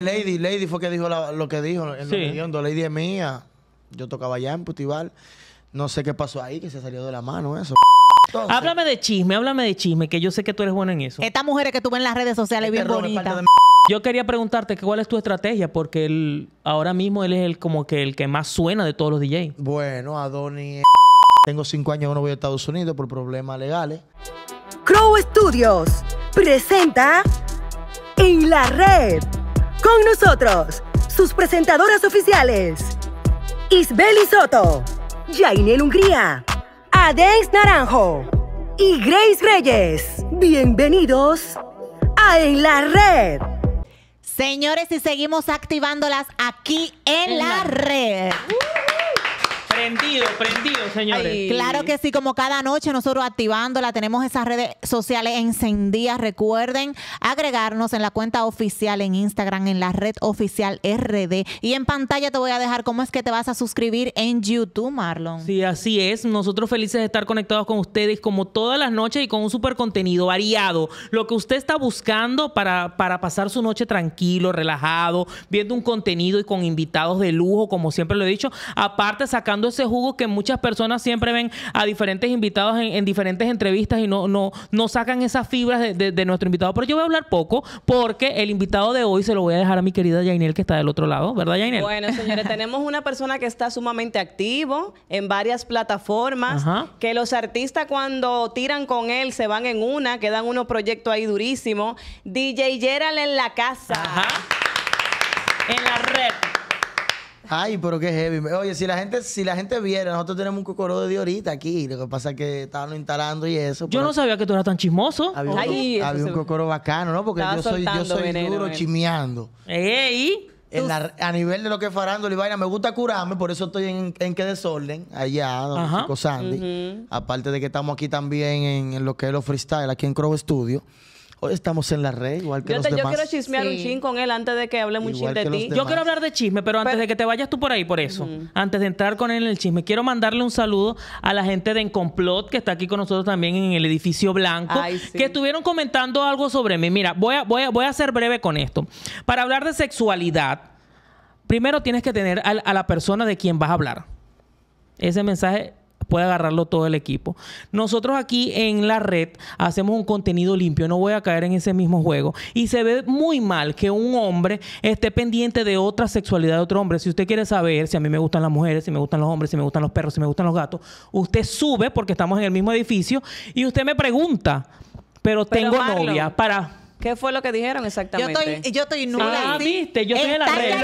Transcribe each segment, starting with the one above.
Lady, Lady fue que dijo lo que dijo en la reunión. do Lady es mía. Yo tocaba allá en Putival. No sé qué pasó ahí, que se salió de la mano eso. háblame de chisme, háblame de chisme, que yo sé que tú eres buena en eso. Estas mujeres que tú ves en las redes sociales este bien bonitas. Yo quería preguntarte cuál es tu estrategia, porque él, ahora mismo él es el como que el que más suena de todos los DJs. Bueno, Adonis, tengo cinco años no voy a Estados Unidos por problemas legales. Crow Studios presenta en la red. Con nosotros, sus presentadoras oficiales, Isbeli Soto, Jainel Hungría, Adex Naranjo y Grace Reyes. Bienvenidos a En la Red. Señores, y seguimos activándolas aquí en, la, red. Prendido, prendido, señores. Claro que sí, como cada noche nosotros activándola, tenemos esas redes sociales encendidas. Recuerden agregarnos en la cuenta oficial en Instagram, en la red oficial RD. Y en pantalla te voy a dejar cómo es que te vas a suscribir en YouTube, Marlon. Sí, así es. Nosotros felices de estar conectados con ustedes como todas las noches y con un super contenido variado. Lo que usted está buscando para, para pasar su noche tranquilo, relajado, viendo un contenido y con invitados de lujo, como siempre lo he dicho. Aparte, sacando ese jugo que muchas personas siempre ven a diferentes invitados en, diferentes entrevistas y no, no, no sacan esas fibras de, nuestro invitado. Pero yo voy a hablar poco porque el invitado de hoy se lo voy a dejar a mi querida Jainel que está del otro lado, ¿verdad Jainel? Bueno, señores, tenemos una persona que está sumamente activo en varias plataformas, que los artistas cuando tiran con él se van en una, quedan unos proyectos ahí durísimos. DJ Gerald en la casa. En la red. Ay, pero qué heavy. Oye, si la gente, si la gente viera, nosotros tenemos un cocoro de diorita aquí. Lo que pasa es que estaban instalando y eso. Yo no sabía que tú eras tan chismoso. Había, un, bacano, ¿no? Porque yo soy, yo soy duro chimeando. ¡Ey! a nivel de lo que es farándula y vaina, me gusta curarme, por eso estoy en, en qué desorden, allá, don Chico Sandy. Aparte de que estamos aquí también en, lo que es los freestyle, aquí en Crow Studio. Hoy estamos en la red, igual que los demás. Yo quiero chismear un chin con él antes de que hable un chin de ti. Yo quiero hablar de chisme, pero antes de que te vayas tú por ahí, por eso, antes de entrar con él en el chisme, quiero mandarle un saludo a la gente de Encomplot, que está aquí con nosotros también en el edificio blanco, que estuvieron comentando algo sobre mí. Mira, voy a, voy, voy a ser breve con esto. Para hablar de sexualidad, primero tienes que tener a la persona de quien vas a hablar. Ese mensaje puede agarrarlo todo el equipo. Nosotros aquí en la red hacemos un contenido limpio, no voy a caer en ese mismo juego. Y se ve muy mal que un hombre esté pendiente de otra sexualidad de otro hombre. Si usted quiere saber si a mí me gustan las mujeres, si me gustan los hombres, si me gustan los perros, si me gustan los gatos, usted sube porque estamos en el mismo edificio y usted me pregunta, pero, tengo novia para... ¿Qué fue lo que dijeron exactamente? Yo estoy, yo estoy ah, nula. Ah, viste, yo estoy en la red.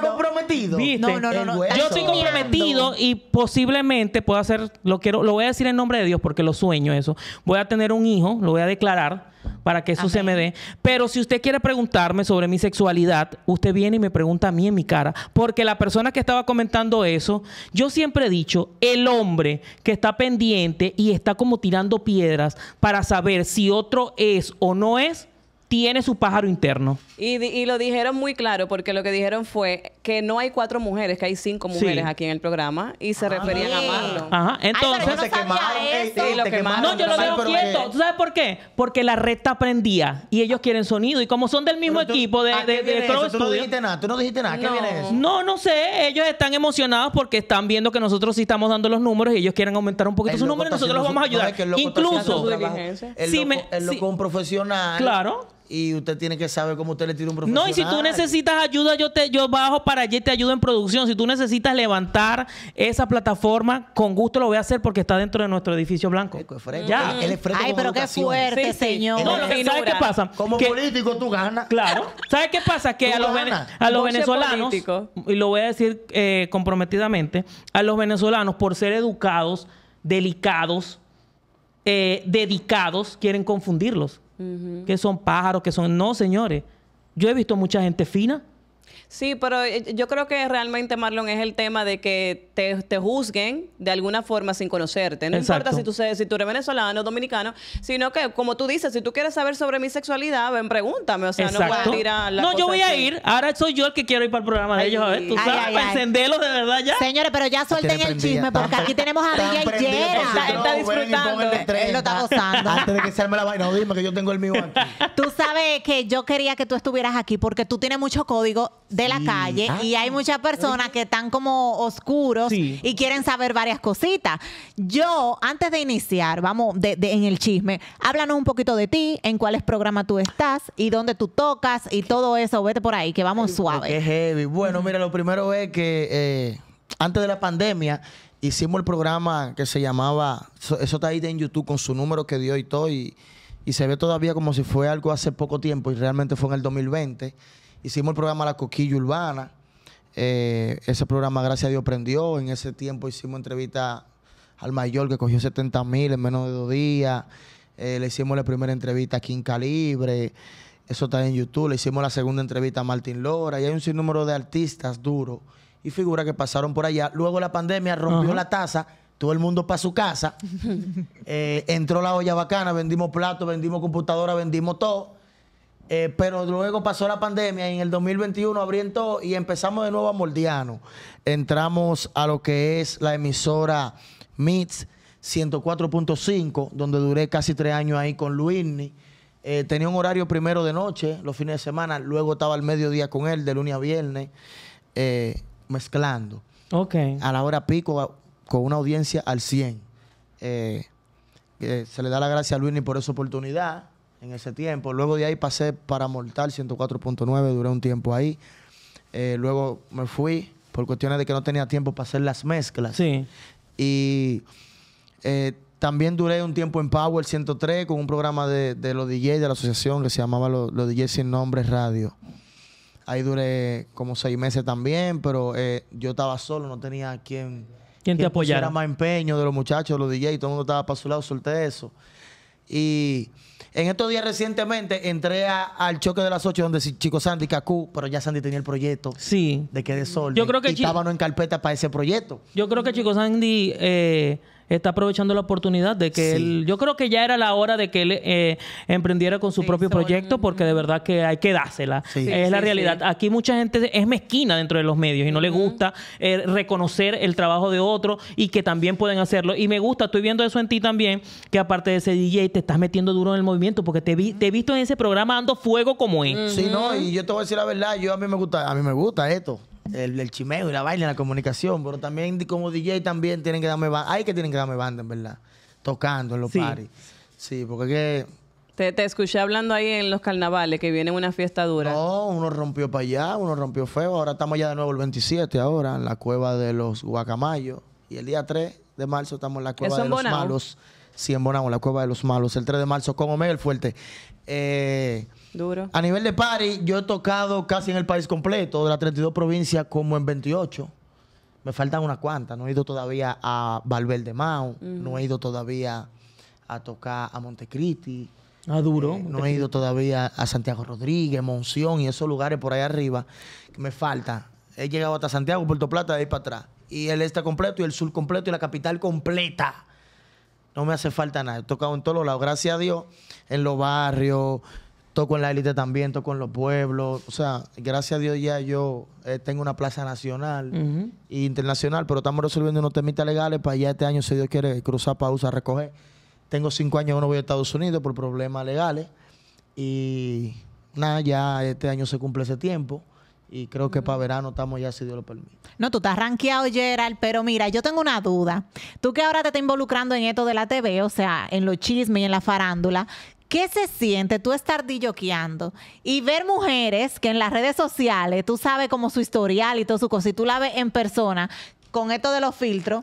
comprometido. No, no, no. Yo estoy comprometido y posiblemente puedo hacer, lo quiero, lo voy a decir en nombre de Dios porque lo sueño eso. Voy a tener un hijo, lo voy a declarar para que eso se me dé. Pero si usted quiere preguntarme sobre mi sexualidad, usted viene y me pregunta a mí en mi cara, porque la persona que estaba comentando eso, yo siempre he dicho, el hombre que está pendiente y está como tirando piedras para saber si otro es o no es, tiene su pájaro interno. Y, lo dijeron muy claro, porque lo que dijeron fue que no hay cuatro mujeres, que hay cinco mujeres aquí en el programa, y se ah, referían a Marlon. Ajá, entonces... no se quemaron, este, sí, No, yo lo veo quieto. ¿Tú sabes por qué? Porque la recta prendía, y ellos quieren sonido, y como son del mismo equipo de, de, de Tú no dijiste nada, no ¿qué viene eso? No, no sé, ellos están emocionados porque están viendo que nosotros sí estamos dando los números, y ellos quieren aumentar un poquito su números, y nosotros los vamos a ayudar. Incluso... Si el loco, profesional. Claro y usted tiene que saber cómo usted le tira un profesional. No, y si tú necesitas ayuda, yo te yo bajo para allí y te ayudo en producción. Si tú necesitas levantar esa plataforma, con gusto lo voy a hacer porque está dentro de nuestro edificio blanco. Eh, Ay, pero qué fuerte, señor. No, qué pasa? Como político tú ganas. Claro. ¿Sabes qué pasa? Que a los, venezolanos, y lo voy a decir eh, comprometidamente, a los venezolanos por ser educados, delicados, eh, dedicados, quieren confundirlos que son pájaros, que son... No, señores. Yo he visto mucha gente fina Sí, pero eh, yo creo que realmente, Marlon, es el tema de que te, te juzguen de alguna forma sin conocerte. No importa si tú, si tú eres venezolano o dominicano, sino que, como tú dices, si tú quieres saber sobre mi sexualidad, ven, pregúntame. O sea, no puedes a la No, yo voy a ir. Ahora soy yo el que quiero ir para el programa de ellos. A ver, tú sabes, para de verdad ya. Señores, pero ya suelten el chisme porque aquí tenemos a DJ Yera. Está, disfrutando. Él lo está gozando. Antes de que se arme la vaina, dime que yo tengo el mío aquí. Tú sabes que yo quería que tú estuvieras aquí porque tú tienes mucho código de la calle y ah. hay muchas personas que están como oscuros y quieren saber varias cositas. Yo, antes de iniciar, vamos de, en el chisme, háblanos un poquito de ti, en cuáles programa tú estás y dónde tú tocas y todo eso. Vete por ahí, que vamos suave. Qué heavy. Bueno, mira, lo primero es que eh, antes de la pandemia hicimos el programa que se llamaba, eso, está ahí en YouTube con su número que dio y todo, y, y se ve todavía como si fue algo hace poco tiempo y realmente fue en el 2020 Hicimos el programa La Coquilla Urbana. Eh, ese programa, gracias a Dios, prendió. En ese tiempo hicimos entrevista al mayor que cogió 70 mil en menos de dos días. Eh, le hicimos la primera entrevista a King Calibre. Eso está en YouTube. Le hicimos la segunda entrevista a Martín Lora. Y hay un sinnúmero de artistas duros y figuras que pasaron por allá. Luego la pandemia rompió la taza. Todo el mundo para su casa. Eh, entró la olla bacana. Vendimos platos, vendimos computadora, vendimos todo. Eh, pero luego pasó la pandemia y en el 2021 todo y empezamos de nuevo a Moldiano. Entramos a lo que es la emisora MITS 104.5, donde duré casi tres años ahí con Luisni. Eh, tenía un horario primero de noche, los fines de semana, luego estaba al mediodía con él, de lunes a viernes, eh, mezclando. A la hora pico, con una audiencia al 100. se le da la gracia a Luisni por esa oportunidad en ese tiempo. Luego de ahí pasé para Mortal 104.9, duré un tiempo ahí. Eh, luego me fui por cuestiones de que no tenía tiempo para hacer las mezclas. Sí. Y eh, también duré un tiempo en Power 103 con un programa de, los DJs de la asociación que se llamaba Los, los DJs Sin Nombre Radio. Ahí duré como seis meses también, pero eh, yo estaba solo, no tenía quien... ¿Quién te apoyara? Era más empeño de los muchachos, los DJs, todo el mundo estaba para su lado, solté eso. Y en estos días recientemente entré al choque de las 8 donde Chico Sandy, Cacú, pero ya Sandy tenía el proyecto sí. de que de sol. Yo creo que y en carpeta para ese proyecto. Yo creo que Chico Sandy eh, está aprovechando la oportunidad de que él, yo creo que ya era la hora de que él eh, emprendiera con su propio proyecto porque de verdad que hay que dársela. es la realidad. Aquí mucha gente es mezquina dentro de los medios y no le gusta eh, reconocer el trabajo de otro y que también pueden hacerlo. Y me gusta, estoy viendo eso en ti también, que aparte de ese DJ te estás metiendo duro en el movimiento porque te, vi, te he visto en ese programa dando fuego como él. Sí, no, y yo te voy a decir la verdad, yo a mí me gusta, a mí me gusta esto el, chimeo y la en la comunicación, pero también como DJ también tienen que darme banda. Hay que tienen que darme banda, en verdad. Tocando en los sí. Sí, porque que... Te, te, escuché hablando ahí en los carnavales, que viene una fiesta dura. No, uno rompió para allá, uno rompió feo. Ahora estamos ya de nuevo el 27, ahora, en la cueva de los guacamayos. Y el día 3 de marzo estamos en la cueva de los malos. Sí, en Bonao, la cueva de los malos. El 3 de marzo con Omega el Fuerte. Eh... A nivel de party, yo he tocado casi en el país completo, de las 32 provincias, como en 28. Me faltan unas cuantas. No he ido todavía a Valverde Mau, no he ido todavía a tocar a Montecristi. Ah, duro. Eh, no he ido todavía a Santiago Rodríguez, Monción y esos lugares por ahí arriba que me falta. He llegado hasta Santiago, Puerto Plata, de ahí para atrás. Y el este completo, y el sur completo, y la capital completa. No me hace falta nada. He tocado en todos los lados. Gracias a Dios, en los barrios, toco en la élite también, toco en los pueblos. O sea, gracias a Dios ya yo eh, tengo una plaza nacional e internacional, pero estamos resolviendo unos temitas legales para ya este año, si Dios quiere, cruzar pausa, recoger. Tengo cinco años que no voy a Estados Unidos por problemas legales. Y nada, ya este año se cumple ese tiempo. Y creo que para verano estamos ya, si Dios lo permite. No, tú estás rankeado, Gerald, pero mira, yo tengo una duda. Tú que ahora te estás involucrando en esto de la TV, o sea, en los chismes y en la farándula, ¿Qué se siente tú estar dilloqueando y ver mujeres que en las redes sociales, tú sabes como su historial y todo su cosa, y tú la ves en persona con esto de los filtros?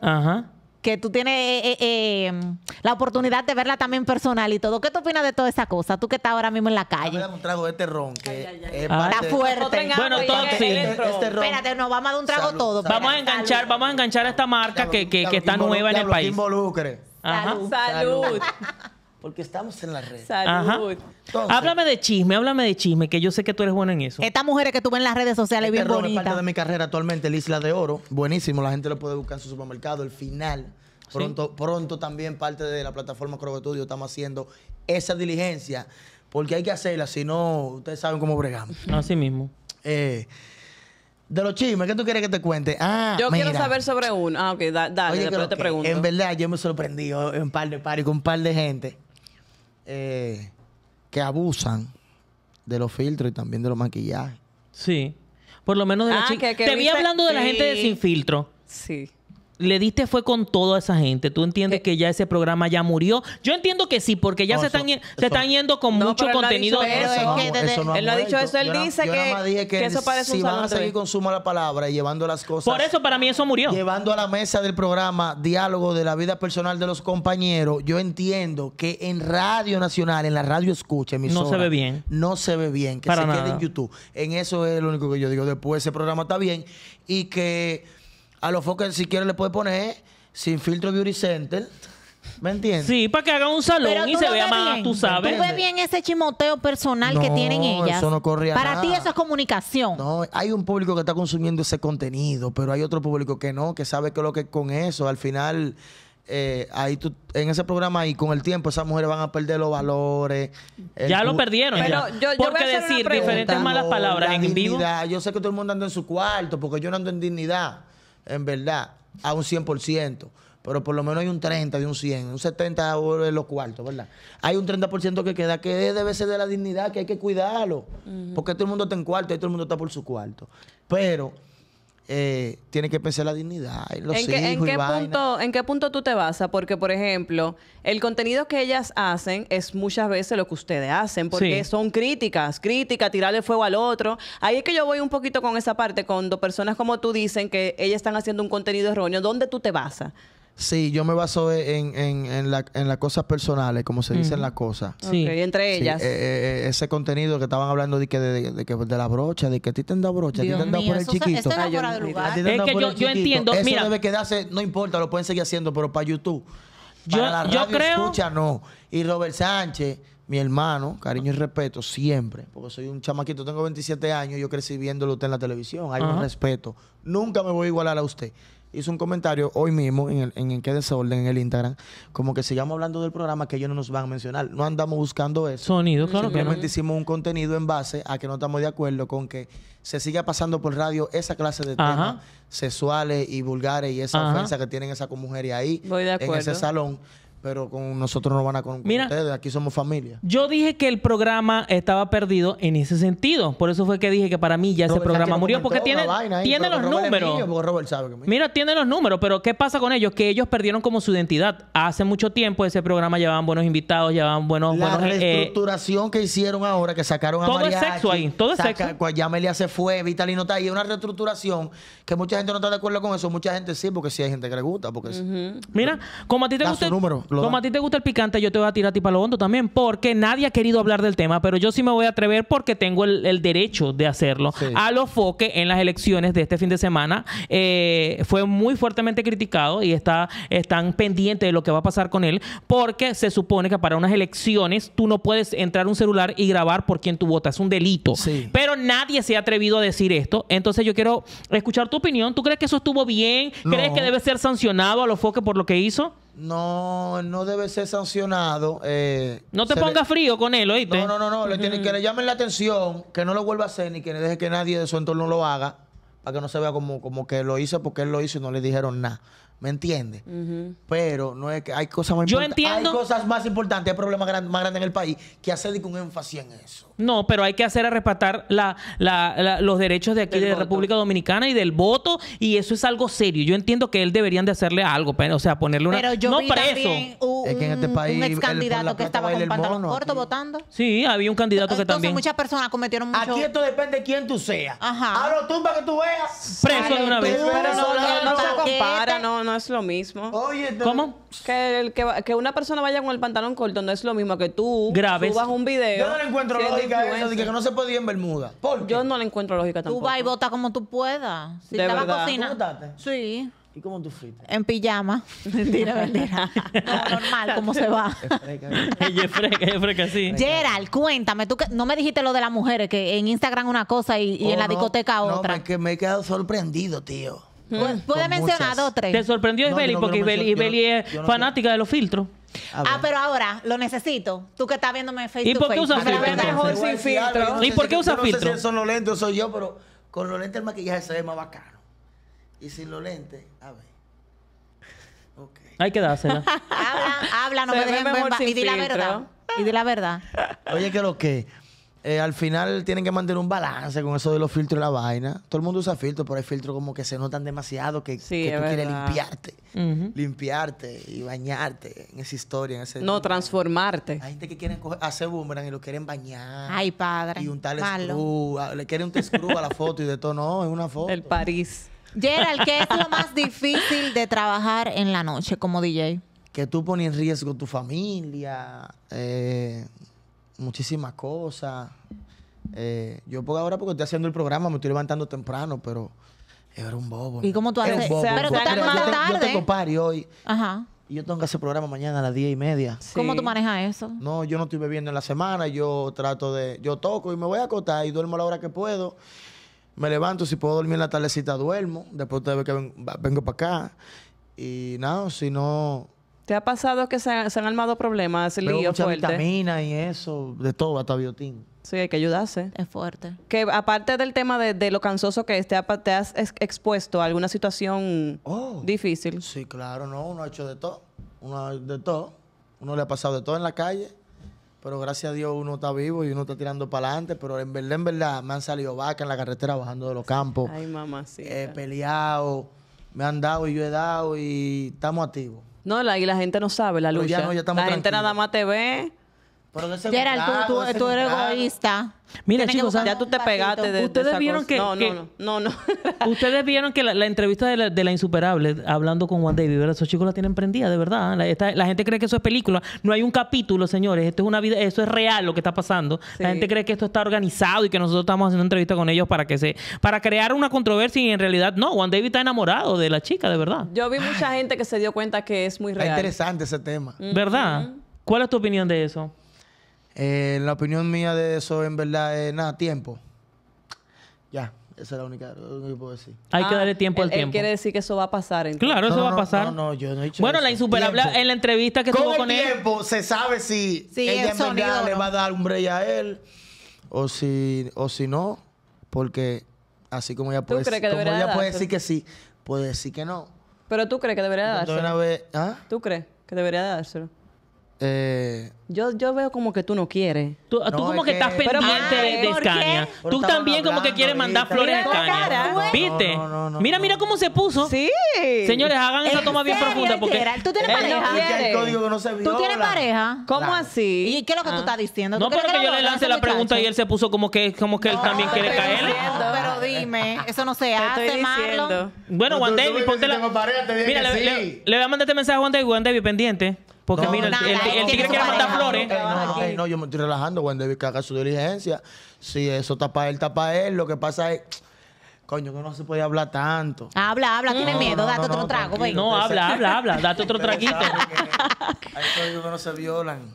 Que tú tienes eh, eh, eh, em, la oportunidad de verla también personal y todo. ¿Qué tú opinas de toda esa cosa? Tú que estás ahora mismo en la calle. Dame un trago de este ron que está fuerte. Bueno, este, este Espérate, no, vamos a dar un trago todo. vamos a enganchar, vamos a enganchar esta marca que, que, está nueva en el país. Involucre. salud. porque estamos en las redes. háblame de chisme, háblame de chisme, que yo sé que tú eres buena en eso. Estas mujeres que tú ves en las redes sociales este bien bonitas. parte de mi carrera actualmente, el Isla de Oro, buenísimo, la gente lo puede buscar en su supermercado, el final. Pronto, pronto también parte de la plataforma ...Crobatudio... estamos haciendo esa diligencia, porque hay que hacerla, si no, ustedes saben cómo bregamos. Así mismo. Eh, de los chismes, ¿qué tú quieres que te cuente? Ah, yo quiero saber sobre uno. Ah, ok, dale, Oye, te pregunto. En verdad, yo me sorprendí en oh, par de par con un par de gente eh, que abusan de los filtros y también de los maquillajes. Sí. Por lo menos de la ah, que Te vi hablando de la gente de sin filtro. Sí le diste fue con toda esa gente. ¿Tú entiendes eh, que ya ese programa ya murió? Yo entiendo que sí, porque ya se, están, están yendo con mucho contenido. Él no ha dicho eso. Él dice que, que, eso parece si van a seguir con Suma palabra y llevando las cosas... Por eso para mí eso murió. Llevando a la mesa del programa diálogo de la vida personal de los compañeros, yo entiendo que en Radio Nacional, en la radio escucha, emisora, No se ve bien. No se ve bien. Que se quede en YouTube. En eso es lo único que yo digo. Después ese programa está bien y que a los focos si quieres, le puede poner sin filtro Beauty Center. ¿Me entiendes? Sí, para que hagan un salón y se vea más, tú sabes. Tú ves bien ese chimoteo personal que tienen ellas. eso no corre Para ti eso es comunicación. No, hay un público que está consumiendo ese contenido, pero hay otro público que no, que sabe que lo que con eso, al final, eh, ahí tú, en ese programa y con el tiempo esas mujeres van a perder los valores. Ya lo perdieron. yo- yo Porque voy decir diferentes malas palabras en vivo. Yo sé que todo el mundo anda en su cuarto, porque yo no ando en dignidad en verdad, a un 100%, pero por lo menos hay un 30 de un 100, un 70 de los cuartos, ¿verdad? Hay un 30% que queda que debe ser de la dignidad, que hay que cuidarlo, porque todo el mundo está en cuarto y todo el mundo está por su cuarto. Pero eh, tiene que pensar la dignidad en qué, punto, ¿En qué punto tú te basas? Porque, por ejemplo, el contenido que ellas hacen es muchas veces lo que ustedes hacen, porque son críticas, críticas, tirarle fuego al otro. Ahí es que yo voy un poquito con esa parte, cuando personas como tú dicen que ellas están haciendo un contenido erróneo, ¿dónde tú te basas? Sí, yo me baso e, en, en, en, la, en las cosas personales, como se dicen las cosas. Sí. entre ellas. Eh, eh, ese contenido que estaban hablando de que de, de la brocha, de que a ti te han dado brocha, a ti te han dado por el chiquito. que yo, entiendo. Eso debe quedarse, no importa, lo pueden seguir haciendo, pero para YouTube. Para yo, la radio, escucha, no. Y Robert Sánchez, mi hermano, cariño y respeto, siempre, porque soy un chamaquito, tengo 27 años, yo crecí viéndolo usted en la televisión, hay un respeto. Nunca me voy a igualar a usted hizo un comentario hoy mismo en el, en que desorden en el Instagram, como que sigamos hablando del programa que ellos no nos van a mencionar. No andamos buscando eso. Sonido, claro que hicimos un contenido en base a que no estamos de acuerdo con que se siga pasando por radio esa clase de temas sexuales y vulgares y esa ofensa que tienen esas mujeres ahí Voy de en ese salón pero con nosotros no van a con ustedes, aquí somos familia. Yo dije que el programa estaba perdido en ese sentido, por eso fue que dije que para mí ya ese programa murió porque tiene, tiene los números. Mira, tiene los números, pero ¿qué pasa con ellos? Que ellos perdieron como su identidad. Hace mucho tiempo ese programa llevaban buenos invitados, llevaban buenos La eh, reestructuración que hicieron ahora que sacaron a María Todo es sexo ahí, todo es sexo. Pues, Melia se fue, Vitalino está ahí, una reestructuración que mucha gente no está de acuerdo con eso, mucha gente sí, porque sí hay gente que le gusta, porque Mira, como a ti te gusta como a ti te gusta el picante, yo te voy a tirar a ti para lo hondo también, porque nadie ha querido hablar del tema, pero yo sí me voy a atrever porque tengo el, derecho de hacerlo. A los foques en las elecciones de este fin de semana eh, fue muy fuertemente criticado y está, están pendientes de lo que va a pasar con él, porque se supone que para unas elecciones tú no puedes entrar a un celular y grabar por quién tu votas. Es un delito. Pero nadie se ha atrevido a decir esto. Entonces yo quiero escuchar tu opinión. ¿Tú crees que eso estuvo bien? ¿Crees que debe ser sancionado a los foques por lo que hizo? no, no debe ser sancionado. Eh, no te pongas frío con él, oíste. No, no, no, no. Le tienen, que le llamen la atención, que no lo vuelva a hacer ni que le deje que nadie de su entorno lo haga, para que no se vea como, como que lo hizo porque él lo hizo y no le dijeron nada. ¿Me entiendes? Pero no es que hay cosas más Yo Hay cosas más importantes, hay problemas más grandes en el país que hacer un énfasis en eso. No, pero hay que hacer A respetar la, los derechos de aquí de República Dominicana y del voto, y eso es algo serio. Yo entiendo que él deberían de hacerle algo, o sea, ponerle una. Pero yo no vi preso. Un, que en este país, un ex candidato que estaba con pantalón corto votando. Sí, había un candidato que también. muchas personas cometieron mucho. Aquí esto depende de quién tú seas. Ajá. Ahora lo tumba que tú veas. Preso de una vez. pero no, se compara, no, no es lo mismo. Oye, ¿cómo? Que, que, que, una persona vaya con el pantalón corto no es lo mismo que tú subas un video. Yo no le encuentro si que no se podía en Bermuda? ¿Por Yo no le encuentro lógica tampoco. Tú vas y bota como tú puedas. Si ¿De estaba verdad? ¿Tú Sí. ¿Y cómo tú fuiste? En pijama. mentira, mentira. normal, cómo se va. es freca, sí. Gerald, cuéntame, tú que no me dijiste lo de las mujeres, que en Instagram una cosa y, en oh, la discoteca otra. No, es que me he quedado sorprendido, tío. Puedes mencionar dos, tres. Te sorprendió Ibeli, porque Ibeli, es fanática de los filtros. Ah, pero ahora lo necesito. Tú que estás viéndome en Facebook. ¿Y por qué usas filtro? ¿Y por qué usas filtro? No sé si son los lentes soy yo, pero con los lentes el maquillaje se ve más bacano. Y sin los lentes, a ver. Okay. Hay que dársela. habla, habla, no me dejen ver. Y di la verdad. Y di la verdad. Oye, que lo que. Eh, al final tienen que mantener un balance con eso de los filtros y la vaina. Todo el mundo usa filtros, pero hay filtros como que se notan demasiado que, tú quieres limpiarte. Limpiarte y bañarte en esa historia. no, transformarte. Hay gente que quiere hacer boomerang y lo quieren bañar. Ay, padre. Y un tal screw. Le quieren un screw a la foto y de todo. No, es una foto. El París. Gerald, ¿qué es lo más difícil de trabajar en la noche como DJ? Que tú pones en riesgo tu familia, eh, muchísimas cosas. Eh, yo ahora, porque estoy haciendo el programa, me estoy levantando temprano, pero era un bobo. ¿Y cómo tú haces? eso? pero tú estás Yo tengo party hoy. Ajá. Y yo tengo que hacer programa mañana a las diez y media. ¿Cómo tú manejas eso? No, yo no estoy bebiendo en la semana. Yo trato de... Yo toco y me voy a acotar y duermo a la hora que puedo. Me levanto. Si puedo dormir en la tardecita, duermo. Después de que vengo, vengo para acá. Y nada, si no ¿Te ha pasado que se, han, armado problemas, Le mucha vitamina y eso, de todo, hasta biotín. Sí, hay que ayudarse. Es fuerte. Que aparte del tema de, lo cansoso que es, te, has expuesto a alguna situación oh. difícil. Sí, claro, no, uno ha hecho de todo. Uno de todo. Uno le ha pasado de todo en la calle. Pero gracias a Dios uno está vivo y uno está tirando para adelante. Pero en verdad, en verdad, me han salido vacas en la carretera bajando de los campos. Ay, mamá, sí. He peleado, me han dado y yo he dado y estamos activos. No, la, y la gente no sabe la lucha. Ya ya la gente nada más te ve pero Gerald, tú, eres egoísta. Mira, chicos, ya tú te pegaste de, ustedes vieron que, no, no, no, ustedes vieron que la, entrevista de la, insuperable hablando con Juan David, ¿verdad? Esos chicos la tienen prendida, de verdad. La, gente cree que eso es película, no hay un capítulo, señores, esto es una vida, eso es real lo que está pasando. La gente cree que esto está organizado y que nosotros estamos haciendo entrevista con ellos para que se para crear una controversia y en realidad no, Juan David está enamorado de la chica, de verdad. Yo vi mucha gente que se dio cuenta que es muy real. Es interesante ese tema. ¿Verdad? ¿Cuál es tu opinión de eso? Eh, la opinión mía de eso, en verdad, es nada, tiempo. Ya, esa es la única que puedo decir. Hay que ah, darle tiempo al él quiere decir que eso va a pasar. Claro, eso va a pasar. bueno, la insuperable en la entrevista que Con tuvo con tiempo se sabe si ella le va a dar un break a él o si, o si no, porque así como ella puede, decir que sí, puede decir que no. Pero tú crees que debería darse? ¿ah? ¿Tú crees que debería dárselo? Eh, yo, yo veo como que tú no quieres. Tú, tú como que, estás pendiente de, de Tú también como que quieres mandar flores a Scania. ¿Viste? mira, mira cómo se puso. Sí. Señores, hagan esa toma bien profunda. Porque... ¿Tú tienes pareja? ¿Tú tienes pareja? ¿Cómo así? ¿Y qué es lo que tú ah. estás diciendo? No, pero que yo le lance la pregunta y él se puso como que, como que él también quiere caer pero dime, eso no se hace, Marlon. Bueno, Juan David, ponte Mira, le voy a mandar este mensaje a Juan David, Juan David, pendiente. Porque mira, el, tigre quiere mandar flores. no, no, yo me estoy relajando. Juan David que haga su diligencia. Si eso tapa para él, tapa para él. Lo que pasa es. Coño, que no se puede hablar tanto. Habla, habla, tiene miedo, date otro trago, güey. No, habla, habla, habla, date otro traguito. Hay que no se violan.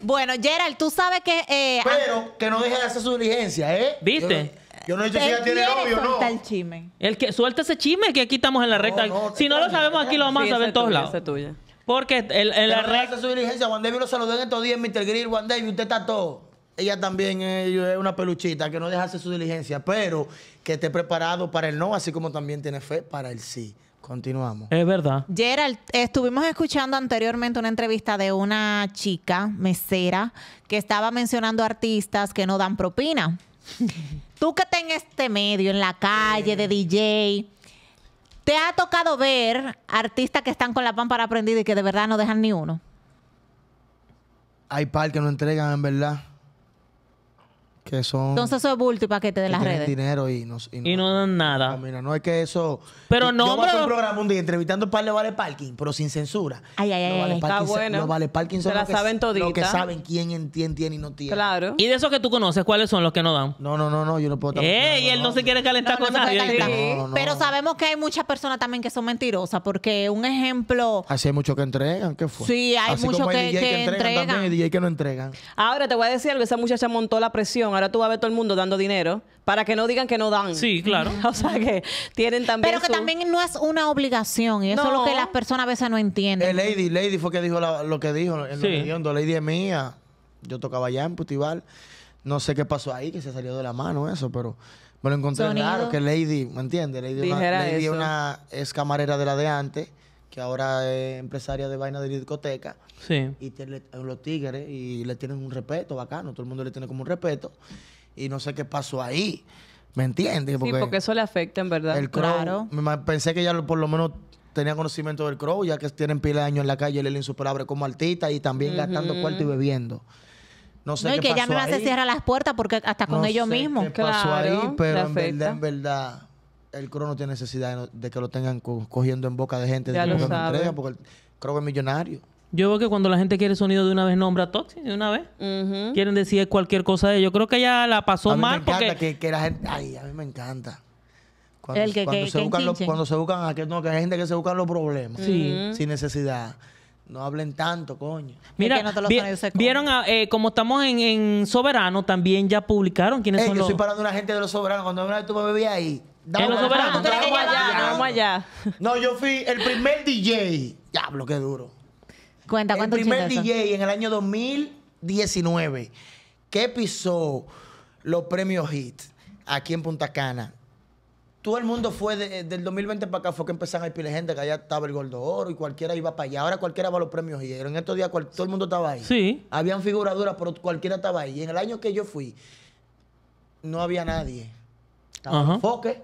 Bueno, Gerald, tú sabes que. Eh, Pero que no deje de hacer su diligencia, ¿eh? ¿Viste? Yo no he dicho si ella tiene novio, ¿no? El chisme. que, suelta ese chisme que aquí estamos en la recta. si no lo sabemos, aquí lo vamos a saber en todos lados. Porque el, el la su diligencia. Juan David lo saludó en estos días, Mr. Grill. Juan David, usted está todo. Ella también eh, es una peluchita que no deja hacer su diligencia, pero que esté preparado para el no, así como también tiene fe para el sí. Continuamos. Es verdad. Gerald, estuvimos escuchando anteriormente una entrevista de una chica mesera que estaba mencionando artistas que no dan propina. Tú que estás en este medio, en la calle, de DJ, ¿Te ha tocado ver artistas que están con la para prendida y que de verdad no dejan ni uno? Hay par que no entregan, en verdad. Que son. Entonces eso es bulto y paquete de las redes. dinero y, dinero y no, Y no dan nada. Ah, mira, no es que eso. Pero no. Yo un programa un día entrevistando para par vale parking, pero sin censura. Ay, ay, ay. bueno. los vale parking son que, saben saben quién entiende tiene y no tiene. Claro. Y de esos que tú conoces, ¿cuáles son los que no dan? No, no, no, no. Yo no puedo. estar eh, Y él no, se quiere calentar con nadie. Pero sabemos que hay muchas personas también que son mentirosas, porque un ejemplo. Así hay muchos que entregan. ¿Qué fue? Sí, hay muchos que, que, entregan. También DJ que no entregan. Ahora te voy a decir algo. Esa muchacha montó la presión ahora tú vas a ver todo el mundo dando dinero para que no digan que no dan. Sí, claro. o sea que tienen también. Pero que también no es una obligación y eso es lo que las personas a veces no entienden. Eh, lady, fue que dijo lo que dijo en Lady es mía. Yo tocaba ya en Putival. No sé qué pasó ahí, que se salió de la mano eso, pero me lo encontré claro que Lady, ¿me entiendes? Lady, una, lady una es camarera de la de antes que ahora es empresaria de vaina de discoteca. Sí. Y tiene, los tigres y le tienen un respeto bacano, todo el mundo le tiene como un respeto. Y no sé qué pasó ahí. ¿Me entiendes? Porque sí, porque eso le afecta en verdad. El crow, Pensé que ya por lo menos tenía conocimiento del crow, ya que tienen pila de años en la calle, él es insuperable como artista y también gastando cuarto y bebiendo. No sé no, y que ya me hace cierra las puertas porque hasta con ellos mismos. Qué pasó ahí, pero en verdad, en verdad, el Cro no tiene necesidad de, que lo tengan cogiendo en boca de gente de lo entrega porque creo que es millonario. Yo veo que cuando la gente quiere sonido de una vez nombra toxi de una vez. Quieren decir cualquier cosa de ellos. Creo que ya la pasó a mí mal me encanta que, la gente... Ay, a mí me encanta. Cuando, se, buscan cuando se buscan... no, que hay gente que se buscan los problemas. Sí. Sin necesidad. No hablen tanto, coño. Mira, vieron como estamos en, Soberano, también ya publicaron quiénes son yo estoy parando una gente de los Soberanos. Cuando una vez tú me ahí, no, yo fui el primer DJ. Diablo, qué duro. Cuenta, El primer DJ en el año 2019 que pisó los premios HIT aquí en Punta Cana. Todo el mundo fue eh, del 2020 para acá, fue que empezaron a ir gente, que allá estaba el Gordo Oro y cualquiera iba para allá. Ahora cualquiera va a los premios HIT. En estos días todo el mundo estaba ahí. Sí. Habían figuraduras, pero cualquiera estaba ahí. Y en el año que yo fui, no había nadie. Estaba Foke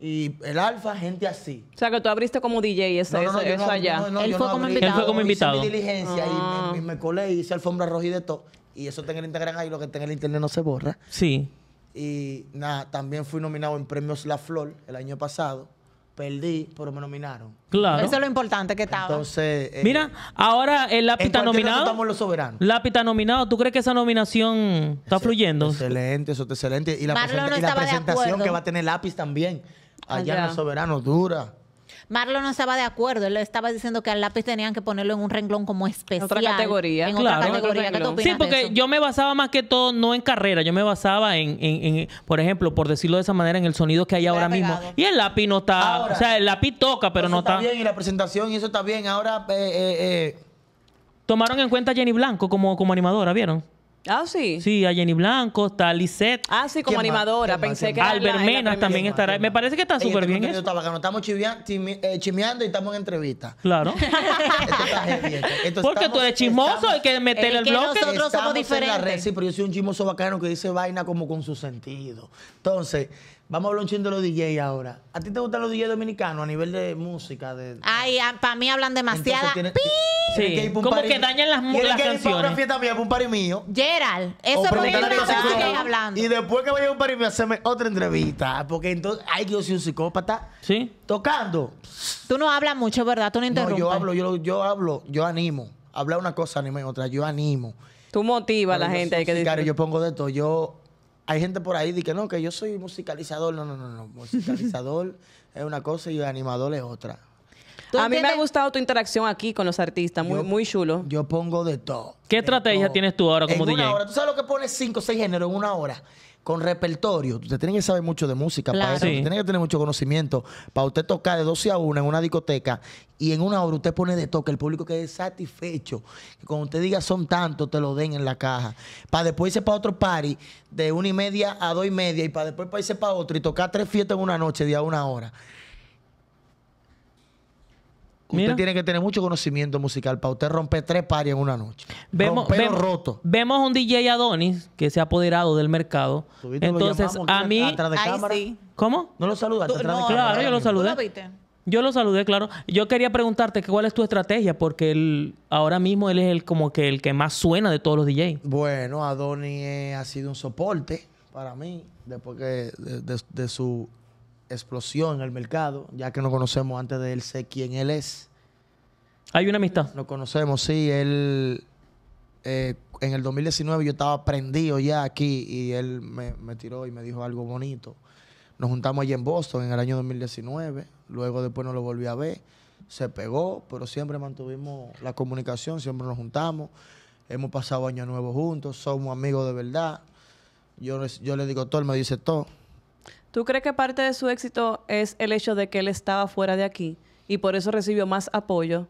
y el Alfa, gente así. O sea, que tú abriste como DJ eso allá. Él fue como invitado. Él fue como invitado. mi diligencia y ah. me, colé y hice alfombra roja y de todo. Y eso está en el Instagram ahí, lo que está en el internet no se borra. Sí. Y nada, también fui nominado en Premios La Flor el año pasado. Perdí, pero me nominaron. Claro. Eso es lo importante que estaba. Entonces. Eh, Mira, ahora el lápiz está nominado. Estamos los soberanos. Lápiz está nominado. ¿Tú crees que esa nominación está fluyendo? Excelente, eso está excelente. y la presentación que va a tener lápiz también. Allá, en dura. Marlon no estaba de acuerdo, él estaba diciendo que al lápiz tenían que ponerlo en un renglón como especial. categoría. En otra categoría. ¿Qué sí, porque yo me basaba más que todo no en carrera, yo me basaba en, por ejemplo, por decirlo de esa manera, en el sonido que hay ahora mismo. Y el lápiz no está, o sea, el lápiz toca, pero no está. Está bien, y la presentación, y eso está bien. Ahora, eh, eh, eh. Tomaron en cuenta a Jenny Blanco como, como animadora, ¿vieron? Ah, sí. Sí, a Jenny Blanco, está Lisette. Ah, sí, como animadora. Pensé que al más? también estará. Me parece que está súper bien eso. está bacano. Estamos eh, chimeando y estamos en entrevista. Claro. Esto está Porque tú eres chismoso, hay que meter el Es que nosotros somos diferentes. sí, pero yo soy un chismoso bacano que dice vaina como con su sentido. Entonces, Vamos a hablar un chingo de los DJ ahora. ¿A ti te gustan los DJ dominicanos a nivel de música? Ay, para mí hablan demasiada. Tiene, sí. que Como que dañan las, músicas. que canciones. Ir para una fiesta mía, para un party mío. Gerald, eso es lo hablando. Y después que vaya a un party mío, hacerme otra entrevista. Porque entonces, ay, yo soy un psicópata. Sí. Tocando. Tú no hablas mucho, ¿verdad? Tú no interrumpes. No, yo hablo, yo, hablo, yo animo. Hablar una cosa, anime otra. Yo animo. Tú motivas a la gente. Hay que Claro, yo pongo de todo. Yo hay gente por ahí de que no, que yo soy musicalizador. No, no, no, no. Musicalizador es una cosa y animador es otra. A mí me ha gustado tu interacción aquí con los artistas, muy, muy chulo. Yo pongo de todo. ¿Qué estrategia tienes tú ahora como en Una hora. ¿Tú sabes lo que pones cinco o seis géneros en una hora? con repertorio. Usted tiene que saber mucho de música para eso. Usted tiene que tener mucho conocimiento para usted tocar de 12 a una en una discoteca y en una hora usted pone de toque. El público que es satisfecho. Que cuando usted diga son tantos, te lo den en la caja. Para después irse para otro party de una y media a dos y media y para después irse para otro y tocar tres fiestas en una noche de a una hora. Usted tiene que tener mucho conocimiento musical para usted romper tres pares en una noche. Vemos, roto. vemos un DJ Adonis que se ha apoderado del mercado. Entonces, a mí. Sí. ¿Cómo? No lo saludaste. claro, yo lo saludé. Yo lo saludé, claro. Yo quería preguntarte que cuál es tu estrategia, porque él, ahora mismo él es el como que el que más suena de todos los DJs. Bueno, Adonis ha sido un soporte para mí, después de su explosión en el mercado, ya que no conocemos antes de él, sé quién él es. Hay una amistad. Nos conocemos, sí. Él, eh, en el 2019 yo estaba prendido ya aquí y él me, tiró y me dijo algo bonito. Nos juntamos allí en Boston en el año 2019, luego después no lo volví a ver, se pegó, pero siempre mantuvimos la comunicación, siempre nos juntamos, hemos pasado años nuevos juntos, somos amigos de verdad. Yo, yo le digo todo, él me dice todo. ¿Tú crees que parte de su éxito es el hecho de que él estaba fuera de aquí y por eso recibió más apoyo?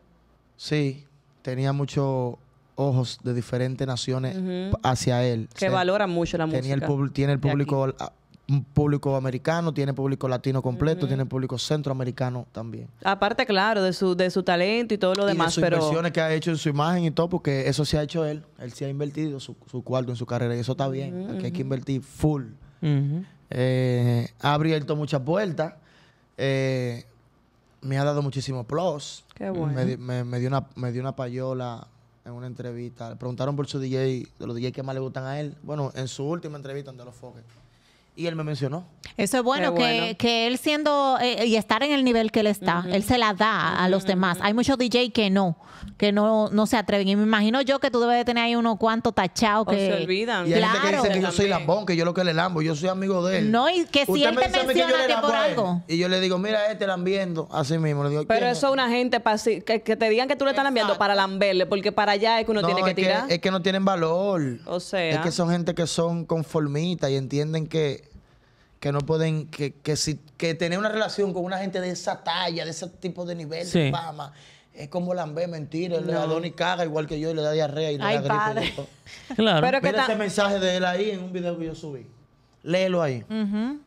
Sí, tenía muchos ojos de diferentes naciones hacia él. Que valora mucho la tenía El tiene el público público americano, tiene público latino completo, tiene público centroamericano también. Aparte, claro, de su, de su talento y todo lo demás. De sus inversiones que ha hecho en su imagen y todo, porque eso se ha hecho él. Él se ha invertido su, cuarto en su carrera y eso está bien. Aquí hay que invertir full. Eh, ha abierto muchas puertas. Eh, me ha dado muchísimos plus. Qué bueno. Me, dio una, payola en una entrevista. Le preguntaron por su DJ, de los DJ que más le gustan a él. Bueno, en su última entrevista, donde los foques y él me mencionó. Eso es bueno, que, que, él siendo eh, y estar en el nivel que él está, él se la da a los demás. Hay muchos DJ que no, que no, no se atreven. Y me imagino yo que tú debes de tener ahí unos cuantos tachados que. se olvidan. Y hay gente que dice que yo soy lambón, que yo lo que le lambo, yo soy amigo de él. No, y que si él te menciona que, por algo. Y yo le digo, mira, este lambiendo, así mismo. Pero eso es una gente que, que, te digan que tú le estás lambiendo para lamberle, porque para allá es que uno tiene que, tirar. es que no tienen valor. O sea. Es que son gente que son conformistas y entienden que que no pueden, que, que, si, que tener una relación con una gente de esa talla, de ese tipo de nivel de fama, es como lambé, mentira. Él da A y caga igual que yo y le da diarrea y le da padre. gripe. claro. Pero Mira ese mensaje de él ahí en un video que yo subí. Léelo ahí. Uh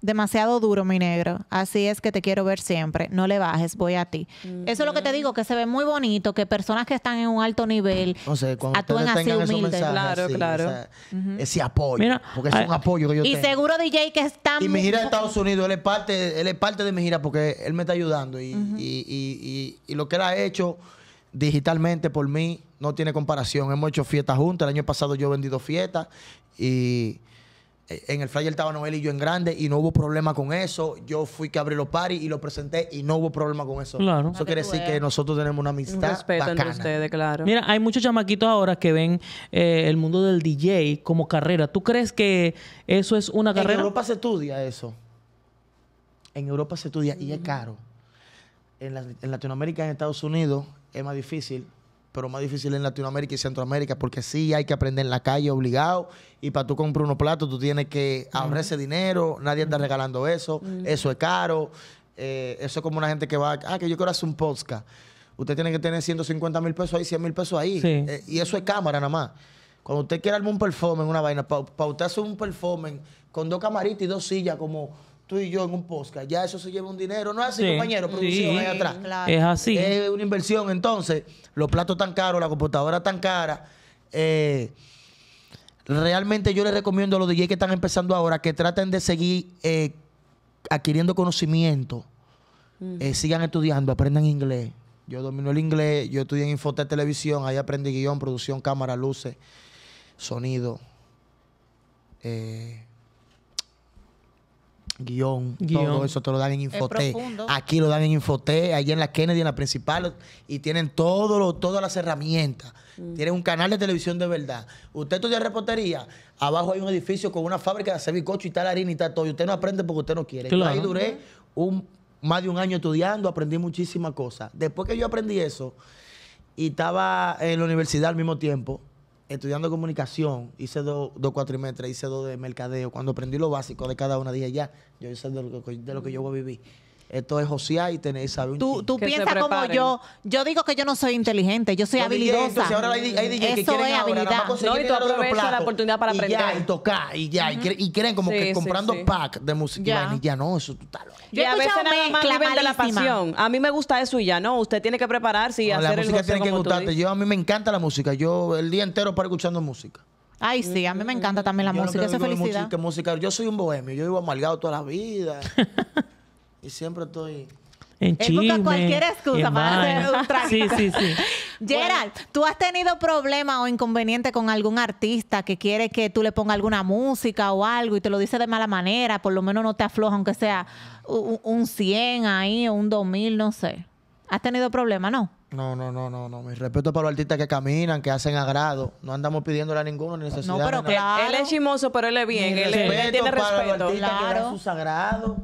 demasiado duro, mi negro. Así es que te quiero ver siempre. No le bajes, voy a ti. Eso es lo que te digo, que se ve muy bonito, que personas que están en un alto nivel actúen así humildes. Claro, claro. Ese apoyo. porque es un apoyo que yo y tengo. Y seguro DJ que está... Y mi gira de Estados Unidos, él es parte, él es parte de mi gira porque él me está ayudando. Y, y, y lo que él ha hecho digitalmente por mí no tiene comparación. Hemos hecho fiestas juntos. El año pasado yo he vendido fiestas y... Eh, en el flyer estaba Noel y yo en grande y no hubo problema con eso. Yo fui que abrí los paris y lo presenté y no hubo problema con eso. Eso quiere decir que nosotros tenemos una amistad. respeto bacana. entre ustedes, claro. Mira, hay muchos chamaquitos ahora que ven eh, el mundo del DJ como carrera. ¿Tú crees que eso es una carrera? En Europa se estudia eso. En Europa se estudia y es mm. caro. En, en Latinoamérica, en Estados Unidos, es más difícil pero más difícil en Latinoamérica y Centroamérica, porque sí hay que aprender en la calle obligado, y para tú comprar unos platos tú tienes que ahorrar ese dinero, nadie anda regalando eso, eso es caro, eh, eso es como una gente que va, ah, que yo quiero hacer un podcast, usted tiene que tener 150 mil pesos ahí, 100 mil pesos ahí, eh, y eso es cámara nada más. Cuando usted quiere armar un performance, una vaina, para usted hacer un performance con dos camaritas y dos sillas, como tú y yo en un podcast. Ya eso se lleva un dinero, ¿no es así, compañero? Producción ahí atrás. Es así. Es una inversión. Entonces, los platos tan caros, la computadora tan cara. Eh, realmente yo les recomiendo a los DJ que están empezando ahora que traten de seguir eh, adquiriendo conocimiento. Mm. Eh, sigan estudiando, aprendan inglés. Yo domino el inglés, yo estudié en Infotel Televisión, ahí aprendí guión, producción, cámara, luces, sonido. Eh, guión, guión, todo eso te lo dan en Infoté. Aquí lo dan en Infoté, allí en la Kennedy, en la principal, y tienen todo todas las herramientas. Mm. Tienen un canal de televisión de verdad. Usted estudia repostería, abajo hay un edificio con una fábrica de hacer y tal harina y tal todo. Y usted no aprende porque usted no quiere. ahí duré un, más de un año estudiando, aprendí muchísimas cosas. Después que yo aprendí eso y estaba en la universidad al mismo tiempo, estudiando comunicación, hice dos do cuatrimestres, hice dos de mercadeo. Cuando aprendí lo básico de cada una, dije, ya, yo sé de lo que, de lo que yo voy a vivir. Esto es josear y tener, saber un Tú, tú piensas como yo. Yo digo que yo no soy inteligente, yo soy habilidosa. ahora hay, DJ Eso no, y tú la oportunidad para y Ya, y tocar, y ya. y, creen como que comprando pack de música. Y, ya no, eso tú tal. Yo he a veces nada más de la pasión. A mí me gusta eso y ya no. Usted tiene que prepararse y hacer el La música tiene que gustarte. Yo, a mí me encanta la música. Yo el día entero paro escuchando música. Ay, sí, a mí me encanta también la música, esa felicidad. música. Yo soy un bohemio, yo vivo amargado toda la vida. y siempre estoy... En chisme. busca cualquier excusa para hacer un trato Sí, sí, sí. Gerald, ¿tú has tenido problema o inconveniente con algún artista que quiere que tú le pongas alguna música o algo y te lo dice de mala manera? Por lo menos no te afloja, aunque sea un, un 100 ahí o un 2000, no sé. ¿Has tenido problema, no? No, no, no, no, no. Mi respeto para los artistas que caminan, que hacen agrado. No andamos pidiéndole a ninguno ni necesidad. No, pero Claro. Él es chimoso, pero él es bien. Él, tiene respeto. Los artistas claro. que su sagrado,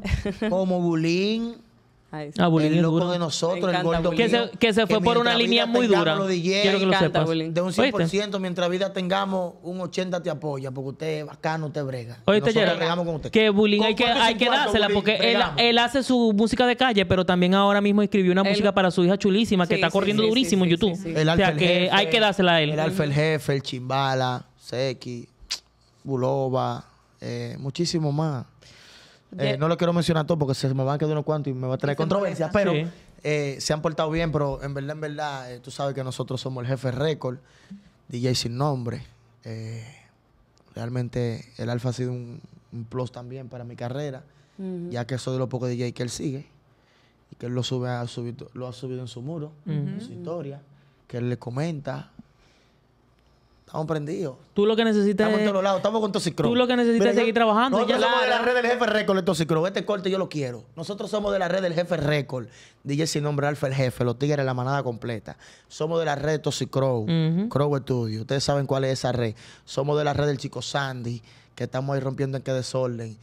como Bulín. Ah, ah, el loco de nosotros, el gordo que se, fue por una línea muy dura. De un 100%, mientras vida tengamos, un 80 te apoya, porque usted es bacano, usted brega. que bullying hay que, hay dársela porque él, él hace su música de calle, pero también ahora mismo escribió una música para su hija chulísima que está corriendo durísimo en YouTube. O sea que hay que dársela a él. El Alfa, el jefe, el Chimbala, Seki, Buloba eh, muchísimo más. Eh, no lo quiero mencionar todo porque se me van a quedar unos cuantos y me va a traer controversia, pero eh, se han portado bien, pero en verdad, en verdad, eh, tú sabes que nosotros somos el jefe récord, DJ sin nombre. realmente el Alfa ha sido un, plus también para mi carrera, ya que soy de los pocos DJ que él sigue y que él lo, sube, ha subido, lo ha subido en su muro, en su historia, que él le comenta, Estamos prendidos. Tú lo que necesitas Estamos en todos lados. Estamos con Toxicro. Tú lo que necesitas es seguir trabajando. Nosotros ya somos la... de la red del jefe récord de Este corte yo lo quiero. Nosotros somos de la red del jefe récord. DJ sin nombre Alfa el jefe. Los tigres la manada completa. Somos de la red de Toxicro. Uh Studio. Ustedes saben cuál es esa red. Somos de la red del Chico Sandy. Que estamos ahí rompiendo en qué desorden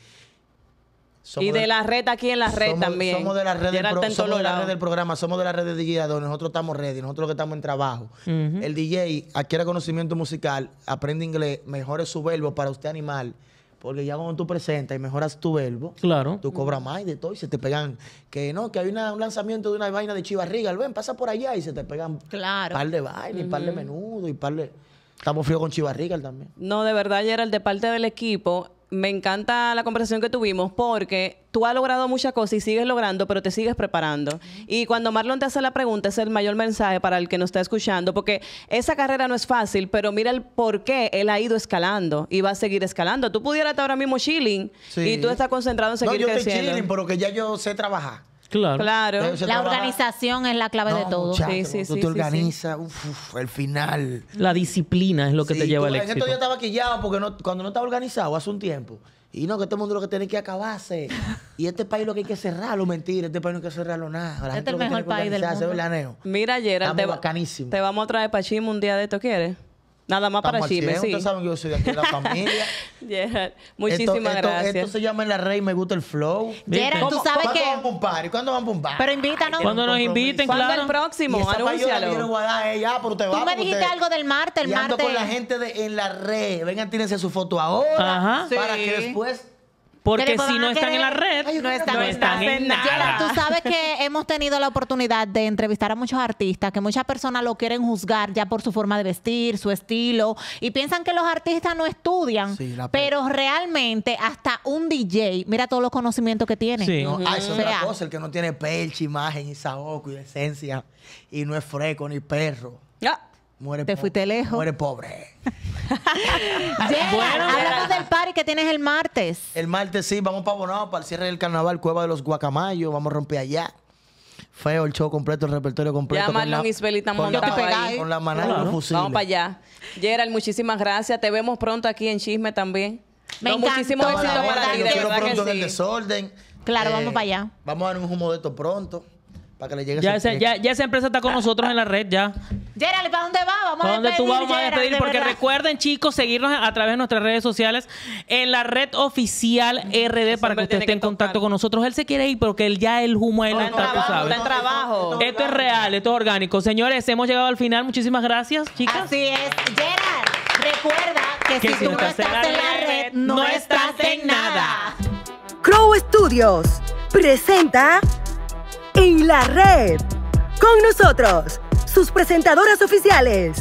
y de, la red aquí en la red también. Somos de la red, del, somos de la red del programa, somos de la red de DJ nosotros estamos ready, nosotros que estamos en trabajo. El DJ adquiere conocimiento musical, aprende inglés, mejore su verbo para usted animal Porque ya cuando tú presentas y mejoras tu verbo, tú cobras más de todo y se te pegan. Que no, que hay un lanzamiento de una vaina de Chivarrigal, ven, pasa por allá y se te pegan claro. par de vainas, par de menudo, y par Estamos fríos con Chivarrigal también. No, de verdad, Gerald, de parte del equipo, me encanta la conversación que tuvimos porque tú has logrado muchas cosas y sigues logrando, pero te sigues preparando. Y cuando Marlon te hace la pregunta, es el mayor mensaje para el que nos está escuchando, porque esa carrera no es fácil, pero mira el por qué él ha ido escalando y va a seguir escalando. Tú pudieras estar ahora mismo chilling y tú estás concentrado en seguir no, yo Estoy chilling, pero ya yo sé trabajar. Claro. claro. La organización es la clave de todo. Sí, sí, sí, tú te organizas, el final. La disciplina es lo que te lleva al éxito. yo estaba quillado porque cuando no estaba organizado hace un tiempo. Y no, que este mundo lo que tiene que acabarse. y este país lo que hay que cerrarlo, mentira. Este país no hay que cerrarlo nada. La este es el mejor país del mundo. Mira, Gerard, te, va, te, vamos a traer para Chimo un día de esto, ¿quieres? Nada más para chisme, sí. Ustedes saben que yo soy de aquí de la familia. muchísimas gracias. Esto se llama En la Rey, me gusta el flow. tú sabes ¿cuándo que... a pumpar? ¿Cuándo van a un Pero invítanos. Cuando nos inviten, claro. ¿Cuándo el próximo? Anúncialo. Yo a ella, pero te Tú me dijiste algo del martes, el martes. con la gente de En la Rey. Vengan, tírense su foto ahora. Ajá. Para que después porque si no están en la red, no están, en nada. tú sabes que hemos tenido la oportunidad de entrevistar a muchos artistas, que muchas personas lo quieren juzgar ya por su forma de vestir, su estilo, y piensan que los artistas no estudian, pero realmente hasta un DJ, mira todos los conocimientos que tiene. Sí. No, ah, es otra cosa, el que no tiene pelche, imagen, y saoco y esencia, y no es freco ni perro. Muere te fuiste lejos. Muere pobre. yeah, hablamos del party que tienes el martes. El martes sí, vamos para Bonao, para el cierre del carnaval, Cueva de los Guacamayos, vamos a romper allá. Feo el show completo, el repertorio completo. Ya Marlon Isbelita con, con la manada los Vamos para allá. Gerald, muchísimas gracias. Te vemos pronto aquí en Chisme también. Me no, Muchísimo éxito para la de Yo que el desorden. Claro, vamos eh, para allá. Vamos a dar un humo de esto pronto. Para que le llegue ya, esa empresa está con nosotros en la red ya. Gerald, ¿para dónde va? Vamos a dónde tú vas? Vamos a despedir. porque recuerden, chicos, seguirnos a través de nuestras redes sociales en la red oficial mm, RD para que usted esté en contacto con nosotros. Él se quiere ir porque él ya el humo él está no, trabajo. Esto, es real, esto es orgánico. Señores, hemos llegado al final. Muchísimas gracias, chicas. Así es. Gerald, recuerda que, si, tú no estás en la red, no estás en nada. Crow Studios presenta en la red. Con nosotros, sus presentadoras oficiales,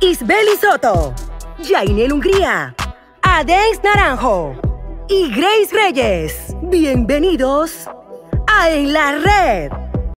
Isbeli Soto, Jainel Hungría, Adex Naranjo y Grace Reyes. Bienvenidos a En la Red.